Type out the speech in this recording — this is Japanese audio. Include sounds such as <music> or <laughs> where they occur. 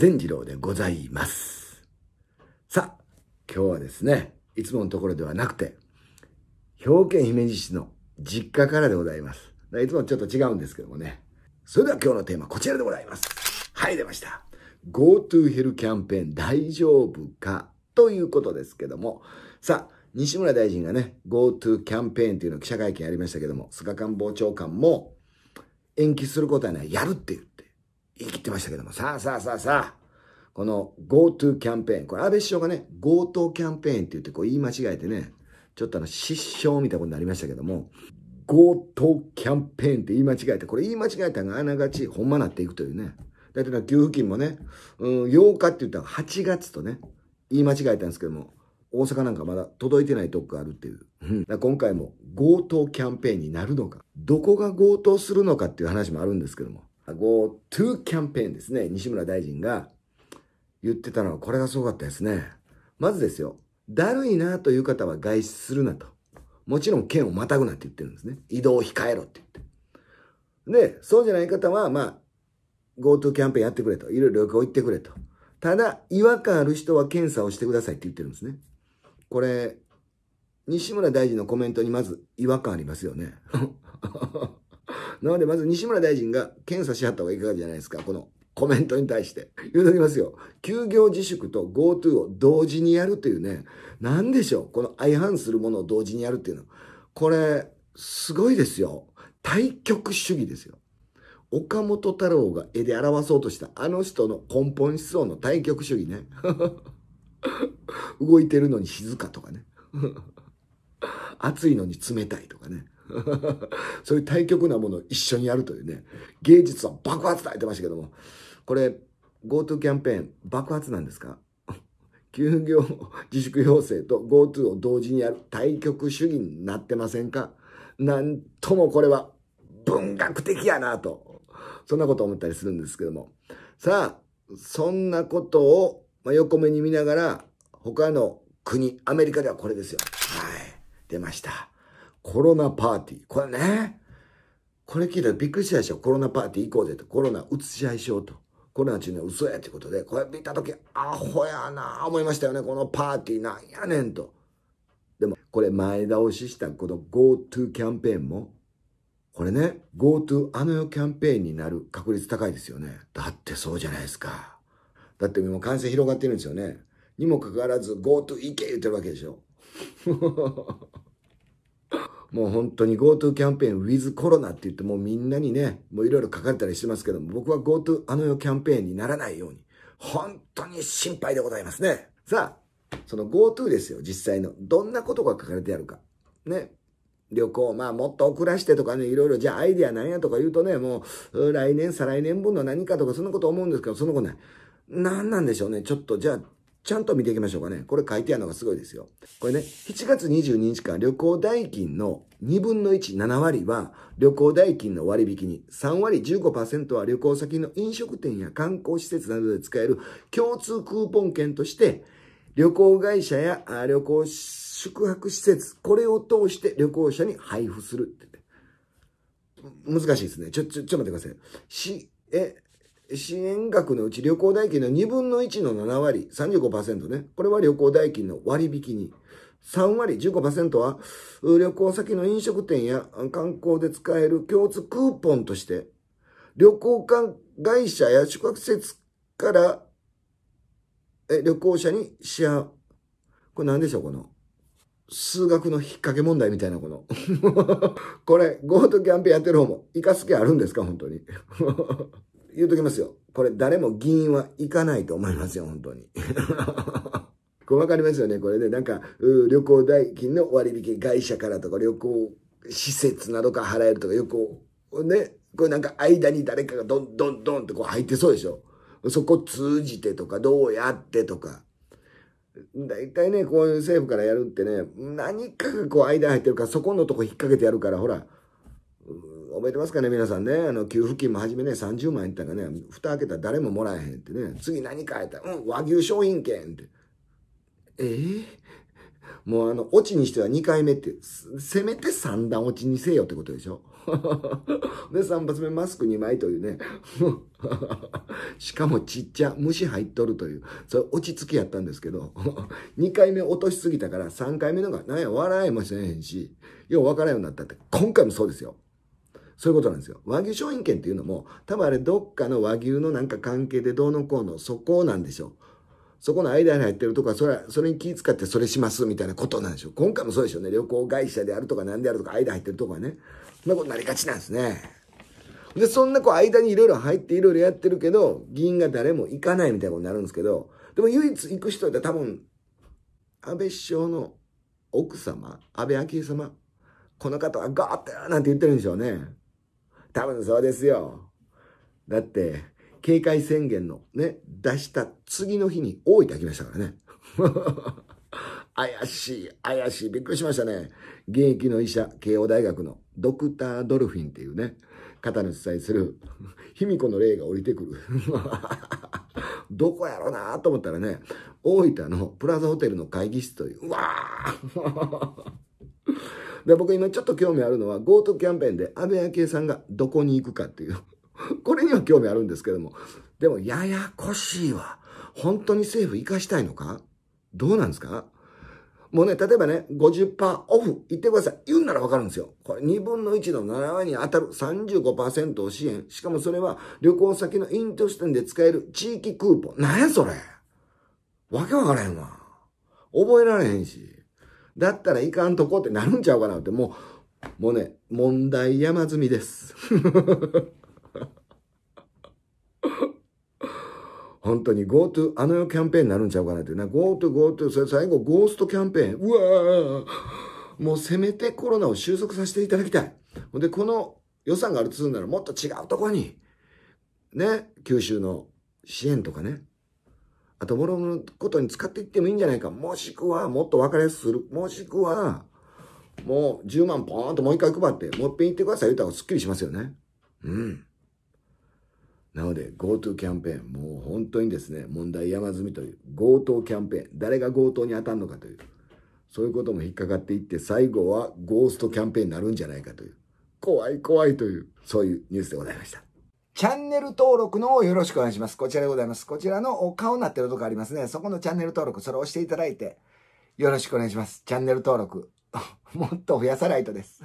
善次郎でございます。さあ、今日はですね、いつものところではなくて、兵庫県姫路市の実家からでございます。いつもちょっと違うんですけどもね。それでは今日のテーマ、こちらでございます。はい、出ました。GoTo ヘルキャンペーン大丈夫かということですけども。さあ、西村大臣がね、GoTo キャンペーンというのを記者会見やりましたけども、菅官房長官も延期することはない、やるっていう。言い切ってましたけども、さあさあさあさあ、この GoTo キャンペーン、これ安倍首相がね、GoTo キャンペーンって言ってこう言い間違えてね、ちょっとあの失笑みたいなことになりましたけども、GoTo キャンペーンって言い間違えて、これ言い間違えたがあながち、ほんまなっていくというね。だってな、給付金もね、うん、8日って言ったら8月とね、言い間違えたんですけども、大阪なんかまだ届いてないとこがあるっていう。うん、今回も GoTo キャンペーンになるのか、どこが GoTo するのかっていう話もあるんですけども、GoTo キャンペーンですね。西村大臣が言ってたのはこれがすごかったですね。まずですよ。だるいなという方は外出するなと。もちろん県をまたぐなって言ってるんですね。移動を控えろって言って。で、そうじゃない方は、まあ、GoTo キャンペーンやってくれと。いろいろ旅行行ってくれと。ただ、違和感ある人は検査をしてくださいって言ってるんですね。これ、西村大臣のコメントにまず違和感ありますよね。<laughs> なので、まず西村大臣が検査しはった方がいかがじゃないですか、このコメントに対して。言うときますよ。休業自粛と GoTo を同時にやるというね、なんでしょう。この相反するものを同時にやるっていうの。これ、すごいですよ。対極主義ですよ。岡本太郎が絵で表そうとしたあの人の根本思想の対極主義ね。<laughs> 動いてるのに静かとかね。暑 <laughs> いのに冷たいとかね。<laughs> そういう対極なものを一緒にやるというね、芸術は爆発だ言ってましたけども、これ、GoTo キャンペーン、爆発なんですか <laughs> 休業自粛要請と GoTo を同時にやる対極主義になってませんかなんともこれは文学的やなと、そんなこと思ったりするんですけども。さあ、そんなことを、ま横目に見ながら、他の国、アメリカではこれですよ。はい。出ました。コロナパーティー。これね、これ聞いたらびっくりしたでしょ。コロナパーティー行こうぜと。コロナうつし合いしようと。コロナ中の嘘やってことで、これ見た時、アホやな思いましたよね。このパーティーなんやねんと。でも、これ前倒ししたこの GoTo キャンペーンも、これね、GoTo あの世キャンペーンになる確率高いですよね。だってそうじゃないですか。だって今感染広がってるんですよね。にもかかわらず GoTo 行け言ってるわけでしょ。もう本当に GoTo キャンペーン with コロナって言ってもうみんなにね、もういろいろ書かれたりしてますけども、僕は GoTo あの世キャンペーンにならないように、本当に心配でございますね。さあ、その GoTo ですよ、実際の。どんなことが書かれてあるか。ね。旅行、まあもっと遅らしてとかね、いろいろじゃあアイディアなんやとか言うとね、もう来年、再来年分の何かとかそんなこと思うんですけど、そのことない。何なんでしょうね。ちょっとじゃあちゃんと見ていきましょうかね。これ書いてあるのがすごいですよ。これね、7月22日から旅行代金の2分の1、7割は旅行代金の割引に、3割15%は旅行先の飲食店や観光施設などで使える共通クーポン券として、旅行会社や旅行宿泊施設、これを通して旅行者に配布するって難しいですね。ちょ、ちょ、ちょっと待ってください。し、え、支援額のうち旅行代金の2分の1の7割、35%ね。これは旅行代金の割引に。3割、15%は旅行先の飲食店や観光で使える共通クーポンとして、旅行会社や宿泊施設からえ旅行者に支払これ何でしょうこの。数学の引っ掛け問題みたいなこの。<laughs> これ、ゴートキャンペーンやってる方も、生かす気あるんですか本当に。言うときますよ。これ誰も議員は行かないと思いますよ、本当に。<laughs> こわかりますよね、これで、ね、なんか、旅行代金の割引会社からとか、旅行施設などから払えるとか、旅行、ね、これなんか間に誰かがどんどんどんってこう入ってそうでしょ。そこ通じてとか、どうやってとか。大体ね、こういう政府からやるってね、何かがこう間入ってるから、そこのとこ引っ掛けてやるから、ほら、覚えてますかね、皆さんね。あの、給付金も初めね、30万円ったらね、蓋開けたら誰ももらえへんってね。次何買えたうん、和牛商品券って。ええー、もうあの、オチにしては2回目って、せめて3段オチにせよってことでしょ。<laughs> で、3発目マスク2枚というね。<laughs> しかもちっちゃ、虫入っとるという、それ落ち着きやったんですけど、2 <laughs> 回目落としすぎたから3回目のが、なんや、笑えもせへんし、よう分からんようになったって、今回もそうですよ。そういうことなんですよ。和牛商品券っていうのも、多分あれどっかの和牛のなんか関係でどうのこうの、そこなんでしょう。そこの間に入ってるとか、それ、は、それに気使ってそれしますみたいなことなんでしょう。今回もそうでしょうね。旅行会社であるとか何であるとか、間入ってるとかね。そんなことなりがちなんですね。で、そんなこう間にいろいろ入っていろいろやってるけど、議員が誰も行かないみたいなことになるんですけど、でも唯一行く人って多分、安倍首相の奥様、安倍昭恵様、この方はガーってなんて言ってるんでしょうね。多分そうですよ。だって、警戒宣言のね、出した次の日に大分来ましたからね。<laughs> 怪しい、怪しい。びっくりしましたね。現役の医者、慶応大学のドクター・ドルフィンっていうね、肩の主催する、卑弥呼の霊が降りてくる。<laughs> どこやろなと思ったらね、大分のプラザホテルの会議室という、うわーで僕今ちょっと興味あるのは GoTo キャンペーンで安倍昭恵さんがどこに行くかっていう <laughs> これには興味あるんですけども。でもややこしいわ。本当に政府生かしたいのかどうなんですかもうね、例えばね、50%オフ言ってください。言うんならわかるんですよ。これ2分の1の7割に当たる35%を支援。しかもそれは旅行先のイン飲テ店で使える地域クーポン。なんやそれわけわからへんわ。覚えられへんし。だったらいかんとこってなるんちゃうかなって、もう、もうね、問題山積みです。<laughs> 本当に GoTo、あの世キャンペーンになるんちゃうかなってな。GoTo、GoTo、それ最後ゴーストキャンペーン。うわーもうせめてコロナを収束させていただきたい。ほんで、この予算があるとするならもっと違うとこに、ね、九州の支援とかね、あと、後物のことに使っていってもいいんじゃないか。もしくは、もっと分かりやすくする。もしくは、もう10万ポーンともう一回配って、もう一遍行ってください言った方がすっきりしますよね。うん。なので、GoTo キャンペーン、もう本当にですね、問題山積みという、強盗キャンペーン、誰が強盗に当たるのかという、そういうことも引っかかっていって、最後はゴーストキャンペーンになるんじゃないかという、怖い怖いという、そういうニュースでございました。チャンネル登録の方よろしくお願いします。こちらでございます。こちらのお顔になってるとこありますね。そこのチャンネル登録、それを押していただいて、よろしくお願いします。チャンネル登録、<laughs> もっと増やさないとです。